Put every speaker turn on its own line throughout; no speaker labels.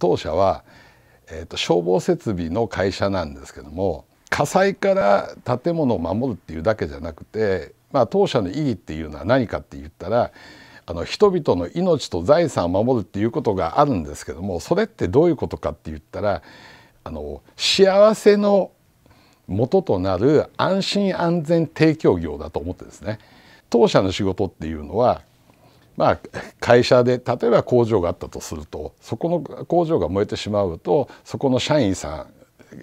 当社は、えーと、消防設備の会社なんですけども火災から建物を守るっていうだけじゃなくて、まあ、当社の意義っていうのは何かって言ったらあの人々の命と財産を守るっていうことがあるんですけどもそれってどういうことかって言ったらあの幸せの元となる安心安全提供業だと思ってですね当社の仕事っていうのはまあ、会社で例えば工場があったとするとそこの工場が燃えてしまうとそこの社員さ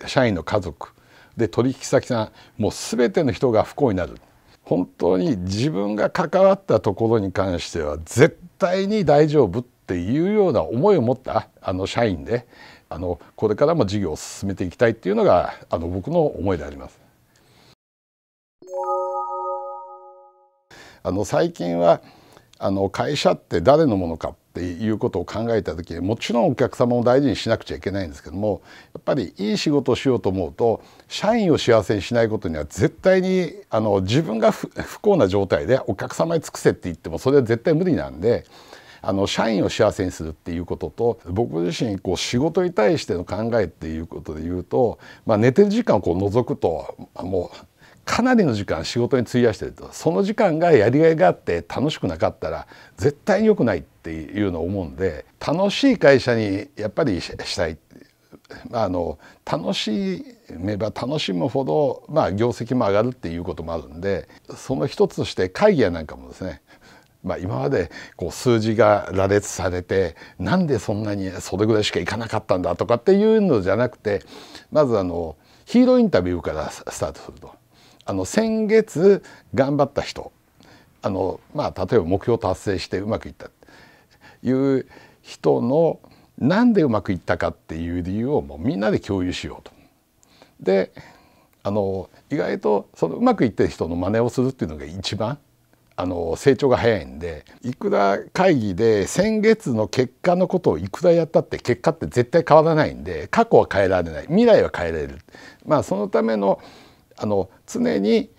ん社員の家族で取引先さんもう全ての人が不幸になる本当に自分が関わったところに関しては絶対に大丈夫っていうような思いを持ったあの社員であのこれからも事業を進めていきたいっていうのがあの僕の思いであります。あの最近はあの会社って誰のものかっていうことを考えた時にもちろんお客様を大事にしなくちゃいけないんですけどもやっぱりいい仕事をしようと思うと社員を幸せにしないことには絶対にあの自分が不幸な状態でお客様に尽くせって言ってもそれは絶対無理なんで。あの社員を幸せにするっていうことと僕自身こう仕事に対しての考えっていうことで言うと、まあ、寝てる時間をこう除くともうかなりの時間仕事に費やしてるとその時間がやりがいがあって楽しくなかったら絶対に良くないっていうのを思うんで楽しい会社にやっぱりしたい。あの楽しめば楽しむほど、まあ、業績も上がるっていうこともあるんでその一つとして会議やなんかもですねまあ、今までこう数字が羅列されてなんでそんなにそれぐらいしかいかなかったんだとかっていうのじゃなくてまずあのヒーローインタビューからスタートすると。あの先月頑張った人あの、まあ、例えば目標達成してうまくいったいう人のなんでうまくいったかっていう理由をもうみんなで共有しようと。であの意外とそのうまくいってる人の真似をするっていうのが一番あの成長が早いんでいくら会議で先月の結果のことをいくらやったって結果って絶対変わらないんで過去は変えられない未来は変えられる。まあ、そのためのあの常に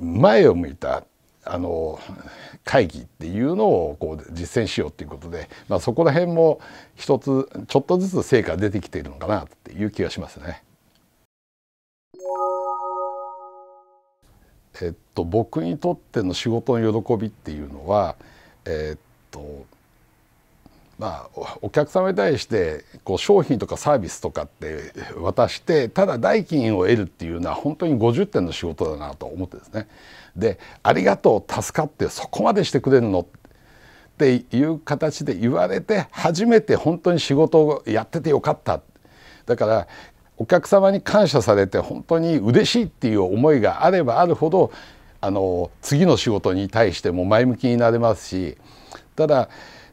前を向いたあの会議っていうのをこう実践しようっていうことで、まあ、そこら辺も一つちょっとずつ成果出てきているのかなっていう気がしますね。えっと、僕にとっての仕事の喜びっていうのは、えっとまあ、お客様に対してこう商品とかサービスとかって渡してただ代金を得るっていうのは本当に50点の仕事だなと思ってですねで「ありがとう助かってそこまでしてくれるの?」っていう形で言われて初めて本当に仕事をやっててよかっただからお客様に感謝されて本当に嬉しいっていう思いがあればあるほどあの次の仕事に対しても前向きになれますしただ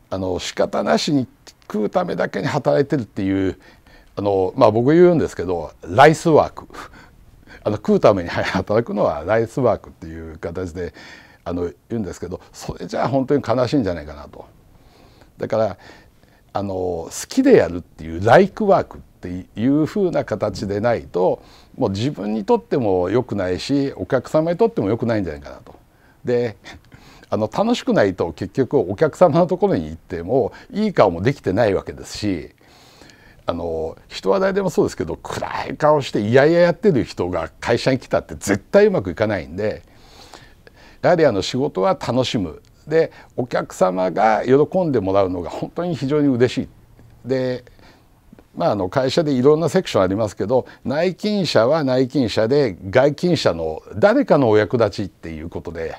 あの仕方なしに食うためだけに働いてるっていうあの、まあ、僕言うんですけどライスワーク あの食うために 働くのはライスワークっていう形であの言うんですけどそれじゃあ本当に悲しいんじゃないかなと。だからあの好きでやるっていうライクワークっていう風な形でないともう自分にとっても良くないしお客様にとっても良くないんじゃないかなと。であの楽しくないと結局お客様のところに行ってもいい顔もできてないわけですしあの人話題でもそうですけど暗い顔していやいややってる人が会社に来たって絶対うまくいかないんでやはりあの仕事は楽しむでお客様が喜んでもらうのが本当に非常に嬉しい。でまあ、あの会社でいろんなセクションありますけど内勤者は内勤者で外勤者の誰かのお役立ちっていうことで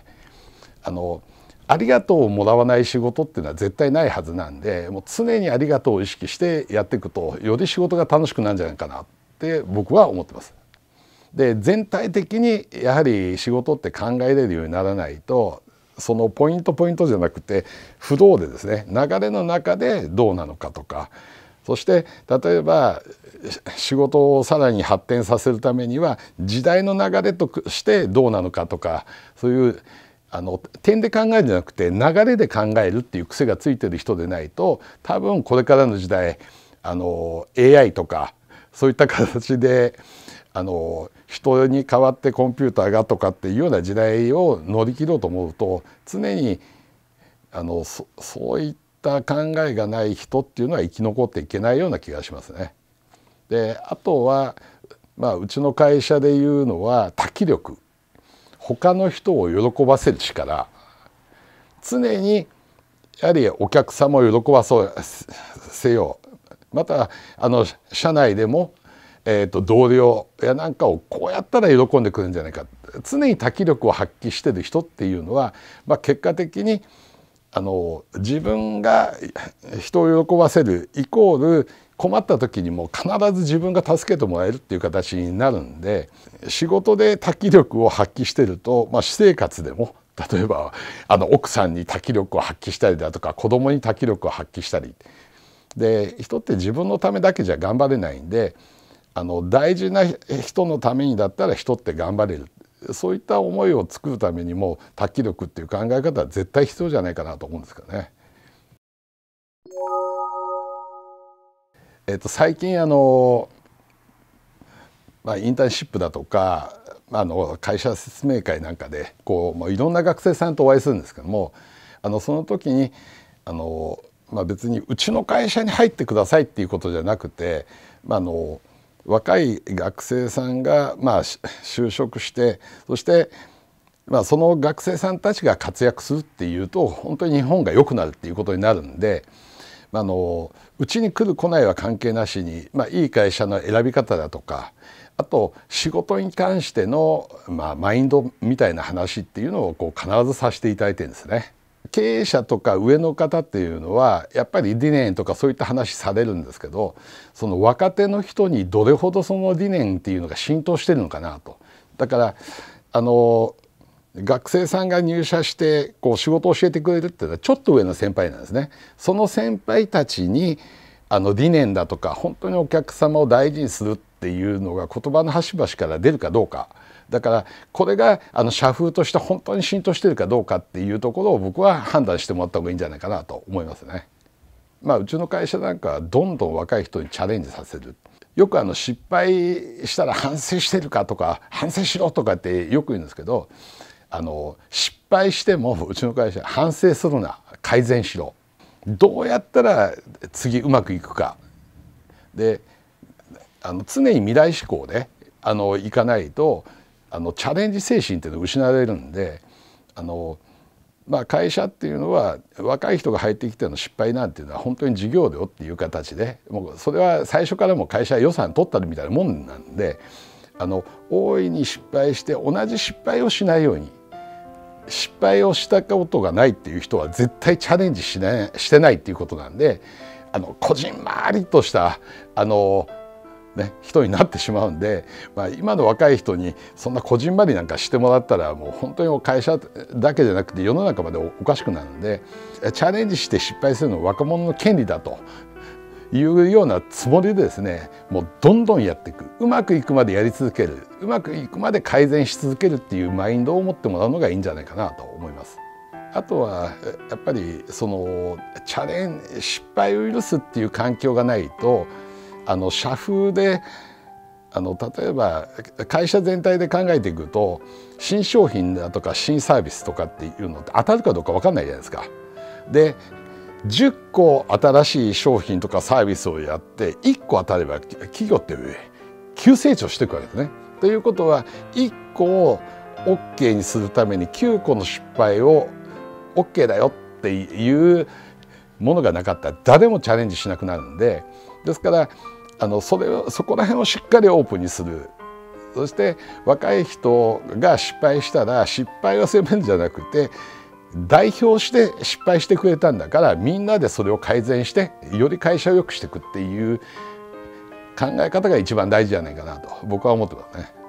あのありがとうをもらわない仕事っていうのは絶対ないはずなんでもう常にありがとうを意識してやっていくとより仕事が楽しくなるんじゃないかなって僕は思ってます。で全体的にやはり仕事って考えれるようにならないとそのポイントポイントじゃなくて不動でですね流れの中でどうなのかとかそして例えば仕事をさらに発展させるためには時代の流れとしてどうなのかとかそういうあの点で考えるんじゃなくて流れで考えるっていう癖がついてる人でないと多分これからの時代あの AI とかそういった形であの人に代わってコンピューターがとかっていうような時代を乗り切ろうと思うと常にあのそういった考えがない人っていうのは生き残っていけないような気がしますね。であとは、まあ、うちの会社でいうのは多気力他の人を喜ばせる力常にやはりお客様を喜ばせようまたあの社内でも、えーと、同僚やなんかをこうやったら喜んでくるんじゃないか常に多気力を発揮してる人っていうのは、まあ、結果的にあの自分が人を喜ばせるイコール困った時にも必ず自分が助けてもらえるっていう形になるんで仕事で多気力を発揮してると、まあ、私生活でも例えばあの奥さんに多気力を発揮したりだとか子供に多気力を発揮したりで人って自分のためだけじゃ頑張れないんであの大事な人のためにだったら人って頑張れるそういった思いを作るためにも多気力っていう考え方は絶対必要じゃないかなと思うんですけどね。えっと、最近あの、まあ、インターンシップだとかあの会社説明会なんかでこう、まあ、いろんな学生さんとお会いするんですけどもあのその時にあの、まあ、別にうちの会社に入ってくださいっていうことじゃなくて、まあ、あの若い学生さんが、まあ、就職してそして、まあ、その学生さんたちが活躍するっていうと本当に日本が良くなるっていうことになるんで。あのうちに来る来ないは関係なしに、まあ、いい会社の選び方だとかあと仕事に関しての、まあ、マインドみたいな話っていうのをこう必ずさせていただいてるんですね。経営者とか上の方っていうのはやっぱり理念とかそういった話されるんですけどその若手の人にどれほどその理念っていうのが浸透してるのかなと。だからあの学生さんが入社してこう仕事を教えてくれるっていうのはちょっと上の先輩なんですね。その先輩たちにあの理念だとか本当にお客様を大事にするっていうのが言葉の端々から出るかどうかだからこれがあの社風として本当に浸透してるかどうかっていうところを僕は判断してもらった方がいいんじゃないかなと思いますね。まあ、うちの会社なんかはどんどん若い人にチャレンジさせるよくあの失敗したら反省してるかとか反省しろとかってよく言うんですけどあの失敗してもうちの会社反省するな改善しろどうやったら次うまくいくかであの常に未来志向であのいかないとあのチャレンジ精神っていうのを失われるんであの、まあ、会社っていうのは若い人が入ってきての失敗なんていうのは本当に事業よっていう形でもうそれは最初からも会社は予算取ったりみたいなもんなんであの大いに失敗して同じ失敗をしないように失敗をしたことがないっていう人は絶対チャレンジしないしてないっていうことなんであのこじんまりとしたあの、ね、人になってしまうんで、まあ、今の若い人にそんなこじんまりなんかしてもらったらもう本当に会社だけじゃなくて世の中までおかしくなるんでチャレンジして失敗するのは若者の権利だというようなつもりでですねもうどんどんやっていくうまくいくまでやり続けるうまくいくまで改善し続けるっていうマインドを持ってもらうのがいいんじゃないかなと思います。あとはやっぱりそのチャレン失敗を許すっていう環境がないとあの社風であの例えば会社全体で考えていくと新商品だとか新サービスとかっていうのって当たるかどうか分かんないじゃないですか。で10個新しい商品とかサービスをやって1個当たれば企業って急成長していくわけですね。ということは1個を OK にするために9個の失敗を OK だよっていうものがなかったら誰もチャレンジしなくなるんでですからあのそれをそこら辺をしっかりオープンにするそして若い人が失敗したら失敗を責めるんじゃなくて代表して失敗してくれたんだからみんなでそれを改善してより会社を良くしていくっていう考え方が一番大事じゃないかなと僕は思ってますね。